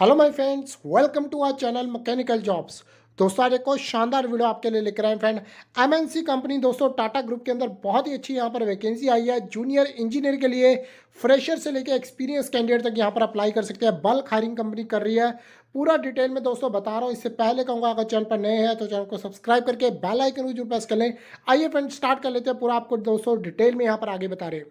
Hello my friends welcome to our channel mechanical jobs दोस्तों आज एक और शानदार वीडियो आपके लिए लेकर आए फ्रेंड एमएनसी कंपनी दोस्तों टाटा ग्रुप के अंदर बहुत ही अच्छी यहाँ पर वैकेंसी आई है जूनियर इंजीनियर के लिए फ्रेशर से लेकर एक्सपीरियंस कैंडिडेट तक यहाँ पर अप्लाई कर सकते हैं बल्क हायरिंग कंपनी कर रही है पूरा डिटेल में दोस्तों बता रहा हूँ इससे पहले कहूँगा अगर चैनल पर नए हैं तो चैनल को सब्सक्राइब करके बेलाइकन को जरूर प्रेस कर लें आइए फ्रेंड स्टार्ट कर लेते हैं पूरा आपको दोस्तों डिटेल में यहाँ पर आगे बता रहे हैं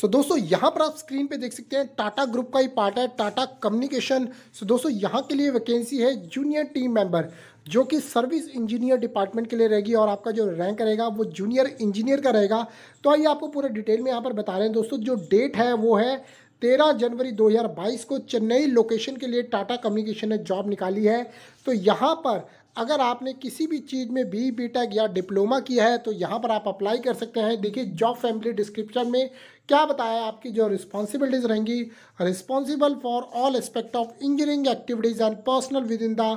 सो so, दोस्तों यहाँ पर आप स्क्रीन पे देख सकते हैं टाटा ग्रुप का ही पार्ट है टाटा कम्युनिकेशन सो so, दोस्तों यहाँ के लिए वैकेंसी है जूनियर टीम मेंबर जो कि सर्विस इंजीनियर डिपार्टमेंट के लिए रहेगी और आपका जो रैंक रहेगा वो जूनियर इंजीनियर का रहेगा तो आइए आपको पूरे डिटेल में यहाँ पर बता रहे हैं दोस्तों जो डेट है वो है तेरह जनवरी 2022 को चेन्नई लोकेशन के लिए टाटा कम्युनिकेशन ने जॉब निकाली है तो यहाँ पर अगर आपने किसी भी चीज़ में बी बी टेक या डिप्लोमा किया है तो यहाँ पर आप अप्लाई कर सकते हैं देखिए जॉब फैमिली डिस्क्रिप्शन में क्या बताया आपकी जो रिस्पॉन्सिबिलिटीज़ रहेंगी responsible for all aspect of engineering activities and personnel within the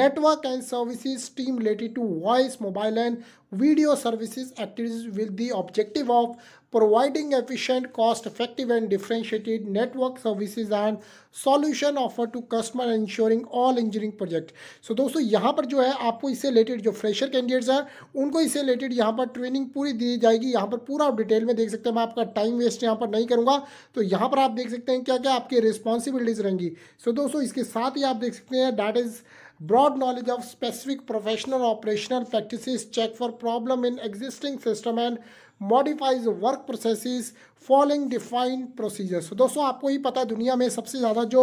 network and services team related to voice mobile and video services activities with the objective of providing efficient cost effective and differentiated network services and solution offer to customer ensuring all engineering project so दोस्तों यहाँ पर जो है आपको इससे related जो fresher candidates हैं उनको इससे रिलेटेड यहाँ पर ट्रेनिंग पूरी दी जाएगी यहाँ पर पूरा आप डिटेल में देख सकते हैं मैं आपका टाइम वेस्ट वेस्ट यहाँ पर नहीं करूँगा तो यहाँ पर आप देख सकते हैं क्या क्या आपकी रिस्पॉन्सिबिलिटीज़ रहेंगी सो दोस्तों इसके साथ ही आप देख सकते हैं that is broad knowledge of specific professional operational practices, check for problem in existing system and modifies work processes following defined procedures. so दोस्तों आपको ही पता है दुनिया में सबसे ज़्यादा जो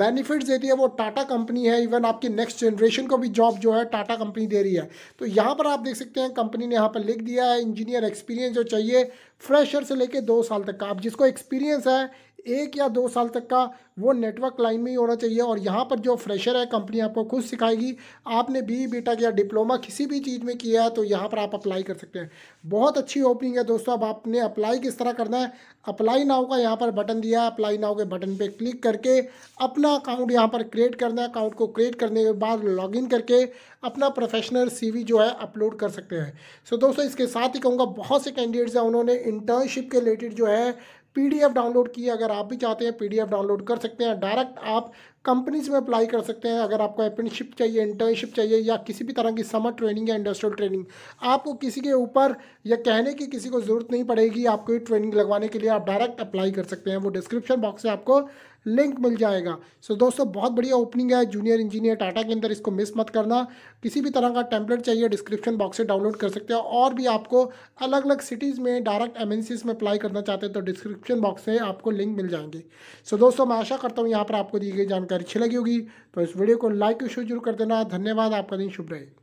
benefits देती है वो टाटा कंपनी है इवन आपकी नेक्स्ट जनरेशन को भी जॉब जो है टाटा कंपनी दे रही है तो यहाँ पर आप देख सकते हैं कंपनी ने यहाँ पर लिख दिया है इंजीनियर एक्सपीरियंस जो चाहिए फ्रेशर से लेके दो साल तक का आप जिसको एक्सपीरियंस है एक या दो साल तक का वो नेटवर्क लाइन में ही होना चाहिए और यहाँ पर जो फ्रेशर है कंपनी आपको खुद सिखाएगी आपने बी बीटेक या डिप्लोमा किसी भी चीज़ में किया है तो यहाँ पर आप अप्लाई कर सकते हैं बहुत अच्छी ओपनिंग है दोस्तों अब आपने अप्लाई किस तरह करना है अप्लाई नाव का यहाँ पर बटन दिया है अप्लाई नाव के बटन पर क्लिक करके अपना अकाउंट यहाँ पर क्रिएट करना है अकाउंट को क्रिएट करने के बाद इन करके अपना प्रोफेशनल सी जो है अपलोड कर सकते हैं सो दोस्तों इसके साथ ही कहूँगा बहुत से कैंडिडेट्स हैं उन्होंने इंटर्नशिप के रिलेटेड जो है पीडीएफ डाउनलोड की अगर आप भी चाहते हैं पीडीएफ डाउनलोड कर सकते हैं डायरेक्ट आप कंपनीज में अप्लाई कर सकते हैं अगर आपको अप्रेंटशिप चाहिए इंटर्नशिप चाहिए या किसी भी तरह की समर ट्रेनिंग या इंडस्ट्रियल ट्रेनिंग आपको किसी के ऊपर या कहने की किसी को ज़रूरत नहीं पड़ेगी आपको ये ट्रेनिंग लगवाने के लिए आप डायरेक्ट अप्लाई कर सकते हैं वो डिस्क्रिप्शन बॉक्स से आपको लिंक मिल जाएगा सो so, दोस्तों बहुत बढ़िया ओपनिंग है जूनियर इंजीनियर टाटा के अंदर इसको मिस मत करना किसी भी तरह का टेम्पलेट चाहिए डिस्क्रिप्शन बॉक्स से डाउनलोड कर सकते हैं और भी आपको अलग अलग सिटीज़ में डायरेक्ट एम में अप्लाई करना चाहते हैं तो डिस्क्रिप्शन बॉक्स से आपको लिंक मिल जाएंगे सो so, दोस्तों मैं आशा करता हूँ यहाँ पर आपको दी गई जानकारी जानकारी अच्छी लगी होगी तो इस वीडियो को लाइक और शेयर जरूर कर देना धन्यवाद आपका दिन शुभ रहे